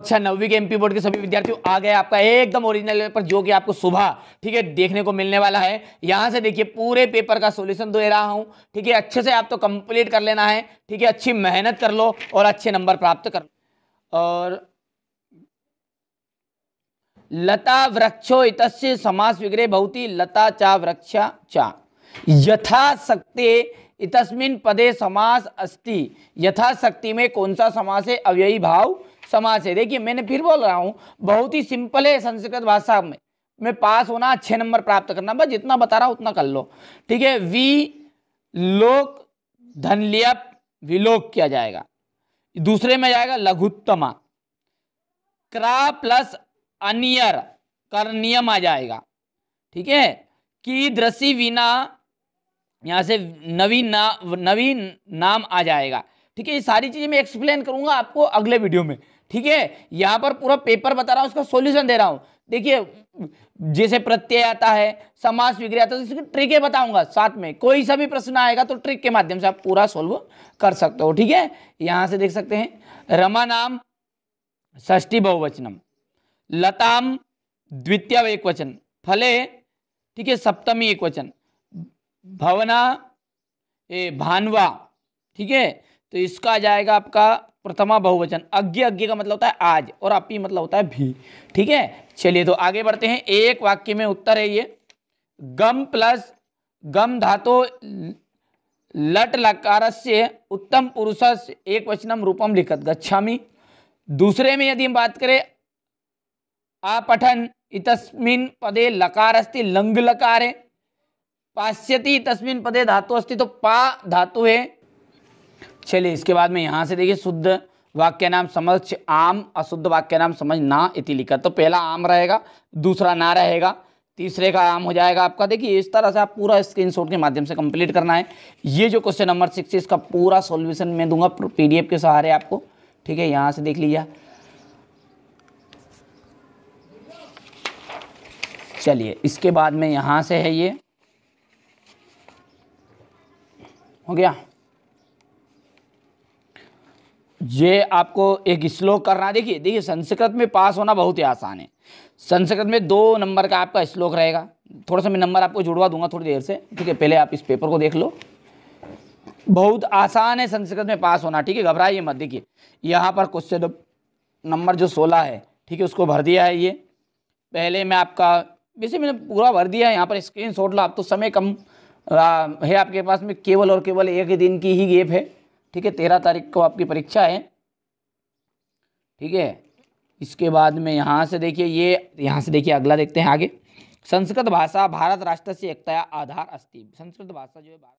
अच्छा नवी के MP board के सभी विद्यार्थियों आ गए आपका एकदम ओरिजिनल पेपर जो कि आपको सुबह ठीक है देखने को मिलने वाला है यहाँ से देखिए पूरे पेपर का सोल्यूशन तो दे रहा हूँ ठीक है अच्छे से आप तो कंप्लीट कर लेना है ठीक है अच्छी मेहनत कर लो और अच्छे नंबर प्राप्त कर लो और लता वृक्षो इत समास विग्रह बहुत लता चा वृक्षा चा यथाशक्ति इतस्मिन पदे समास अस्ति यथाशक्ति में कौन सा समास है अव्ययी भाव समाज से देखिए मैंने फिर बोल रहा हूँ बहुत ही सिंपल है संस्कृत भाषा में मैं पास होना अच्छे नंबर प्राप्त करना बस जितना बता रहा हूँ उतना कर लो ठीक है वी लोक धनलियप विलोक किया जाएगा दूसरे में जाएगा लघुत्तमा क्रा प्लस अनियर कर नियम आ जाएगा ठीक है कि दृषि विना यहाँ से नवीन ना नवीन नाम आ जाएगा ठीक है ये सारी चीज़ें मैं एक्सप्लेन करूंगा आपको अगले वीडियो में ठीक है यहां पर पूरा पेपर बता रहा हूँ उसका सोल्यूशन दे रहा हूं देखिए जैसे प्रत्यय आता है समास विग्रह आता है उसकी तो ट्रिकें बताऊंगा साथ में कोई सा भी प्रश्न आएगा तो ट्रिक के माध्यम से आप पूरा सोल्व कर सकते हो ठीक है यहां से देख सकते हैं रमा नाम ष्टी बहुवचनम लताम द्वितीय एक वचन फले ठीक है सप्तमी एक वचन भवना ए भानवा ठीक है तो इसका आ जाएगा आपका प्रथमा बहुवचन अज्ञ अज्ञ का मतलब होता है आज और अपी मतलब होता है भी ठीक है चलिए तो आगे बढ़ते हैं एक वाक्य में उत्तर है ये गम प्लस गम धातु लट लकार से उत्तम पुरुष एक वचनम रूपम लिखत गच्छामी दूसरे में यदि हम बात करें आपठन इतस्मिन पदे लकार अस्थि लंग लकार है तस्मिन पदे धातु अस्थि तो पा धातु है चलिए इसके बाद में यहाँ से देखिए शुद्ध वाक्य नाम समझ आम अशुद्ध वाक्य नाम समझ ना इति लिखा तो पहला आम रहेगा दूसरा ना रहेगा तीसरे का आम हो जाएगा आपका देखिए इस तरह से आप पूरा स्क्रीनशॉट के माध्यम से कंप्लीट करना है ये जो क्वेश्चन नंबर सिक्स है इसका पूरा सॉल्यूशन मैं दूंगा पीडीएफ के सहारे आपको ठीक है यहाँ से देख लीजिए चलिए इसके बाद में यहाँ से है ये हो गया ये आपको एक श्लोक करना देखिए देखिए संस्कृत में पास होना बहुत ही आसान है संस्कृत में दो नंबर का आपका श्लोक रहेगा थोड़ा सा मैं नंबर आपको जुड़वा दूंगा थोड़ी देर से ठीक है पहले आप इस पेपर को देख लो बहुत आसान है संस्कृत में पास होना ठीक है घबराइए मत देखिए यहाँ पर क्वेश्चन नंबर जो सोलह है ठीक है उसको भर दिया है ये पहले मैं आपका वैसे मैंने पूरा भर दिया है यहाँ पर स्क्रीन शॉट लो आप तो समय कम है आपके पास में केवल और केवल एक दिन की ही गेप है ठीक है तेरह तारीख को आपकी परीक्षा है ठीक है इसके बाद में यहाँ से देखिए ये यहाँ से देखिए अगला देखते हैं आगे संस्कृत भाषा भारत राष्ट्र से एकता आधार अस्थि संस्कृत भाषा जो है